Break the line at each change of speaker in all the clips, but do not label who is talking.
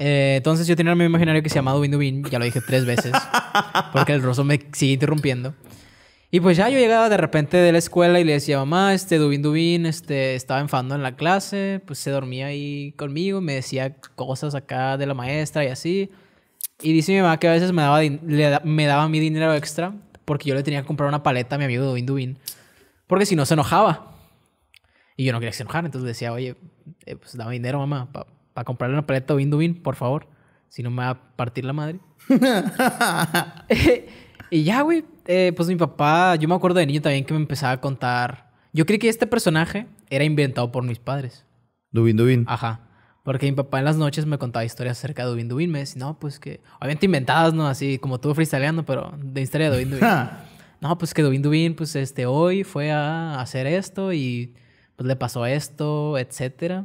Eh, entonces yo tenía un mi imaginario que se llamaba Dubin Dubin, ya lo dije tres veces, porque el roso me sigue interrumpiendo. Y pues ya yo llegaba de repente de la escuela y le decía, mamá, este Dubin Dubin este, estaba enfadando en la clase, pues se dormía ahí conmigo, me decía cosas acá de la maestra y así. Y dice mi mamá que a veces me daba, me daba mi dinero extra porque yo le tenía que comprar una paleta a mi amigo Dubin Dubin, porque si no se enojaba. Y yo no quería que se enojara, entonces decía, oye, eh, pues dame dinero, mamá, a comprarle una paleta de por favor. Si no me va a partir la madre. y ya, güey. Eh, pues mi papá, yo me acuerdo de niño también que me empezaba a contar. Yo creí que este personaje era inventado por mis padres. Dubin Dubin. Ajá. Porque mi papá en las noches me contaba historias acerca de Dubin Dubin. Me decía, no, pues que. Obviamente inventadas, ¿no? Así como tú freestyleando, pero de historia de Dubin Dubin. no, pues que Dubin Dubin, pues este, hoy fue a hacer esto y pues le pasó esto, etcétera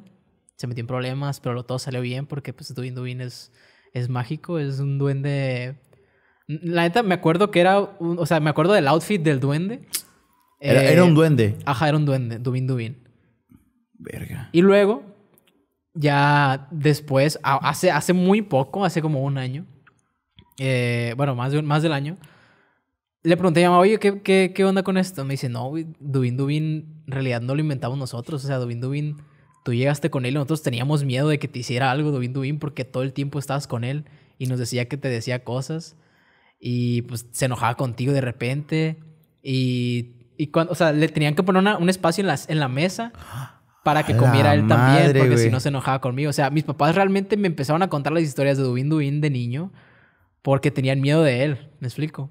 se metió en problemas, pero lo todo salió bien porque pues Dubin Duin es, es mágico, es un duende... La neta, me acuerdo que era, o sea, me acuerdo del outfit del duende. Era, eh, un duende. Ajá, era un duende, Dubin Dubin. Verga. Y luego, ya después, hace, hace muy poco, hace como un año, eh, bueno, más, más del año, le pregunté a mamá, oye, ¿qué, qué, qué onda con esto? Me dice, no, Dubin Dubin, en realidad no lo inventamos nosotros, o sea, Dubin Dubin tú llegaste con él y nosotros teníamos miedo de que te hiciera algo, Dubín Dubín, porque todo el tiempo estabas con él y nos decía que te decía cosas y pues se enojaba contigo de repente y, cuando, o sea, le tenían que poner un espacio en, en la mesa para que comiera él también, porque si no se enojaba conmigo. O sea, mis papás realmente me empezaron a contar las historias de Dubín Dubín de niño porque tenían miedo de él, me explico.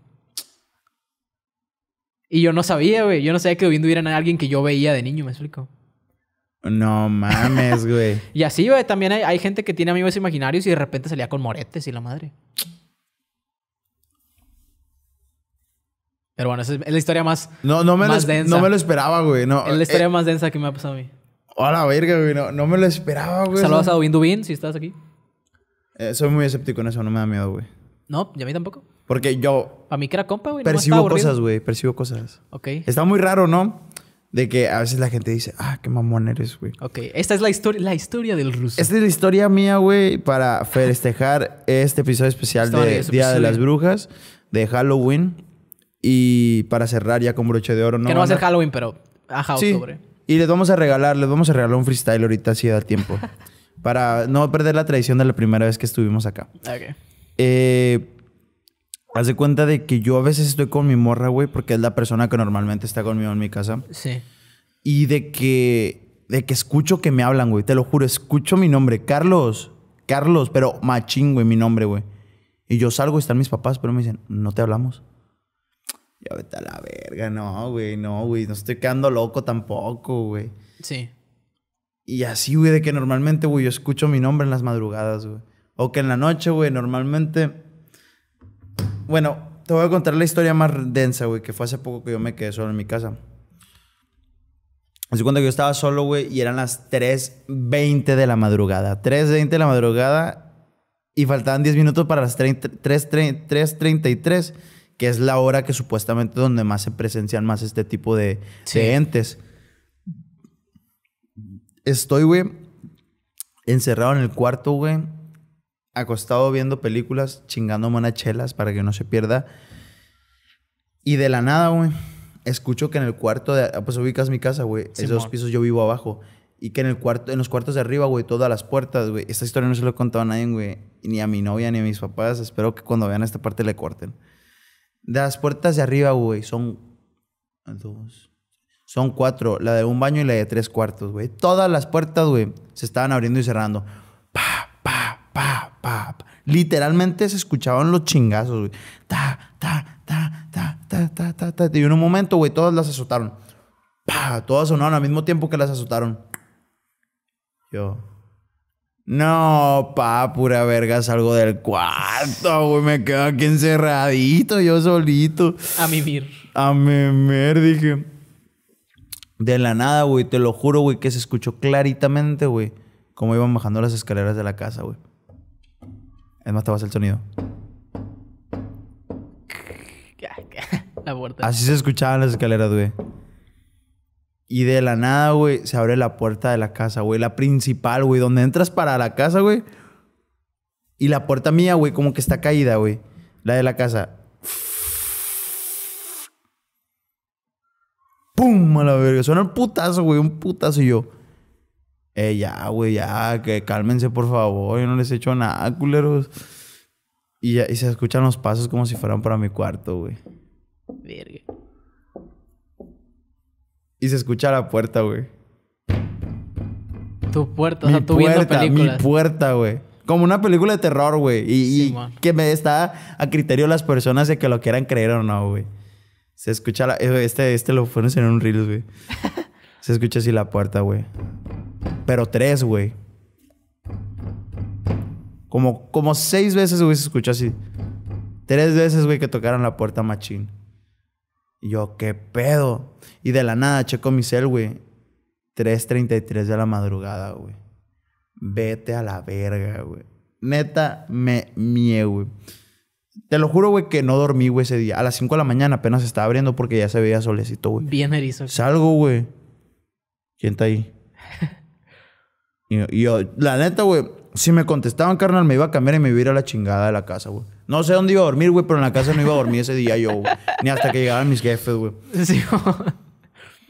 Y yo no sabía, güey, yo no sabía que Dubín Dubín era alguien que yo veía de niño, me explico.
No mames, güey.
y así, güey, también hay, gente que tiene amigos imaginarios y de repente salía con moretes y la madre. Pero bueno, esa es la historia más, no, no me lo, densa. No me lo esperaba, güey. No, es la historia eh, más densa que me ha pasado a mí.
Hola, verga, güey. No, no me lo esperaba, güey. Saludos a
Dubin Dubin, si estás aquí.
Eh, soy muy escéptico en eso, no me da miedo, güey.
No, y a mí tampoco.
Porque yo...
A mí que era compa, güey. Percibo cosas,
güey. Percibo cosas. Ok. Está muy raro, ¿no? De que a veces la gente dice, ah, qué mamón eres, güey. Ok,
esta es la, historia la historia del ruso.
Esta es la historia mía, güey, para festejar este episodio especial de Día de las Brujas, de Halloween. Y para cerrar ya con broche de oro, ¿no? Que no va a ser
Halloween, pero a sí. güey.
Y les vamos a regalar, les vamos a regalar un freestyle ahorita si da tiempo. para no perder la tradición de la primera vez que estuvimos acá. Ok. Eh, Haz de cuenta de que yo a veces estoy con mi morra, güey, porque es la persona que normalmente está conmigo en mi casa. Sí. Y de que, de que escucho que me hablan, güey, te lo juro, escucho mi nombre, Carlos, Carlos, pero machín, güey, mi nombre, güey. Y yo salgo y están mis papás, pero me dicen, no te hablamos. Ya vete a la verga, no, güey, no, güey, no estoy quedando loco tampoco, güey. Sí. Y así, güey, de que normalmente, güey, yo escucho mi nombre en las madrugadas, güey. O que en la noche, güey, normalmente bueno, te voy a contar la historia más densa, güey, que fue hace poco que yo me quedé solo en mi casa. Así cuando yo estaba solo, güey, y eran las 3.20 de la madrugada. 3.20 de la madrugada y faltaban 10 minutos para las 3.33, que es la hora que supuestamente donde más se presencian más este tipo de, de entes. Estoy, güey, encerrado en el cuarto, güey acostado viendo películas, chingando manachelas para que no se pierda. Y de la nada, güey, escucho que en el cuarto de... Ah, pues ubicas mi casa, güey. Esos pisos yo vivo abajo. Y que en, el cuarto, en los cuartos de arriba, güey, todas las puertas, güey. Esta historia no se lo he contado a nadie, güey. Ni a mi novia, ni a mis papás. Espero que cuando vean esta parte le corten. De las puertas de arriba, güey, son... Dos... Son cuatro. La de un baño y la de tres cuartos, güey. Todas las puertas, güey, se estaban abriendo y cerrando. Pa, pa, pa, Literalmente se escuchaban los chingazos, güey. Ta, ta, ta, ta, ta, ta, ta, Y en un momento, güey, todas las azotaron. Pa, todas sonaron al mismo tiempo que las azotaron. Yo. No, pa, pura verga, salgo del cuarto, güey. Me quedo aquí encerradito, yo solito. A vivir A mimir, dije. De la nada, güey, te lo juro, güey, que se escuchó claritamente, güey, Como iban bajando las escaleras de la casa, güey más, te vas el sonido. Así se escuchaban las escaleras, güey. Y de la nada, güey, se abre la puerta de la casa, güey. La principal, güey. Donde entras para la casa, güey. Y la puerta mía, güey, como que está caída, güey. La de la casa. ¡Pum! A la verga. Suena un putazo, güey. Un putazo y yo eh, ya, güey, ya, que cálmense por favor, yo no les he hecho nada, culeros. Y, ya, se escuchan los pasos como si fueran para mi cuarto, güey. Verga. Y se escucha la puerta, güey. Tu puerta, o sea, puerta, Mi puerta, güey. Como una película de terror, güey. Y, que me está a criterio las personas de que lo quieran creer o no, güey. Se escucha la... Eh, este, este lo fueron en un Reels, güey. se escucha así la puerta, güey. Pero tres, güey. Como, como seis veces, güey, se escuchó así. Tres veces, güey, que tocaron la puerta machín. yo, ¿qué pedo? Y de la nada checo mi cel, güey. 3.33 de la madrugada, güey. Vete a la verga, güey. Neta, me mie, güey. Te lo juro, güey, que no dormí, güey, ese día. A las 5 de la mañana apenas estaba abriendo porque ya se veía solecito, güey. Bien erizo. Salgo, güey. ¿Quién está ahí? Y, yo, la neta, güey, si me contestaban, carnal, me iba a cambiar y me iba a ir a la chingada de la casa, güey. No sé dónde iba a dormir, güey, pero en la casa no iba a dormir ese día yo, güey. Ni hasta que llegaban mis jefes, güey.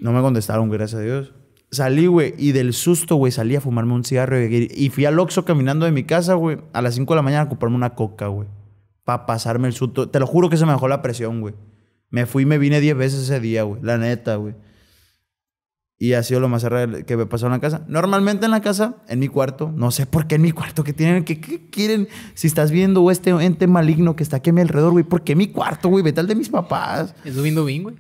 no me contestaron, gracias a Dios. Salí, güey, y del susto, güey, salí a fumarme un cigarro y, fui al Oxxo caminando de mi casa, güey, a las 5 de la mañana a comprarme una coca, güey. Para pasarme el susto. Te lo juro que se me bajó la presión, güey. Me fui y me vine 10 veces ese día, güey. La neta, güey. Y ha sido lo más raro que me ha pasado en la casa. Normalmente en la casa, en mi cuarto, no sé por qué en mi cuarto, que tienen, que, quieren, si estás viendo este ente maligno que está aquí a mi alrededor, güey, ¿por qué mi cuarto, güey? Vete al de mis papás. Es Dubín Dubín, güey.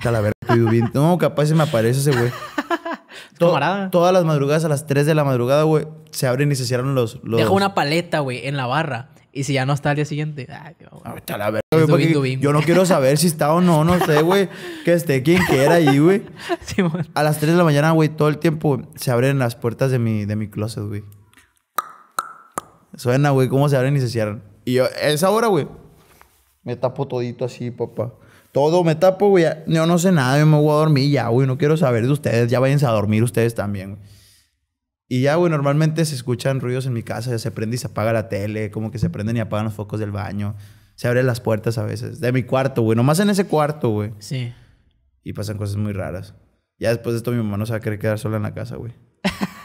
Calavera. Dubín. No, capaz se me aparece ese güey. Todas las madrugadas a las 3 de la madrugada, güey, se abren y se cierran los. los... Deja una
paleta, güey, en la barra y si ya no está al día siguiente, Yo no quiero
saber si está o no, no sé, güey. Que esté quien quiera ahí, güey. A las 3 de la mañana, güey, todo el tiempo se abren las puertas de mi, de mi closet, güey. Suena, güey, cómo se abren y se cierran. Y yo, esa hora, güey, me tapo todito así, papá. Todo me tapo, güey. Yo no sé nada, yo me voy a dormir ya, güey. No quiero saber de ustedes. Ya váyanse a dormir ustedes también, güey. Y ya, güey, normalmente se escuchan ruidos en mi casa, ya se prende y se apaga la tele, como que se prenden y apagan los focos del baño, se abren las puertas a veces, de mi cuarto, güey, nomás en ese cuarto, güey. Sí. Y pasan cosas muy raras. Ya después de esto mi mamá no se va a querer quedar sola en la casa, güey.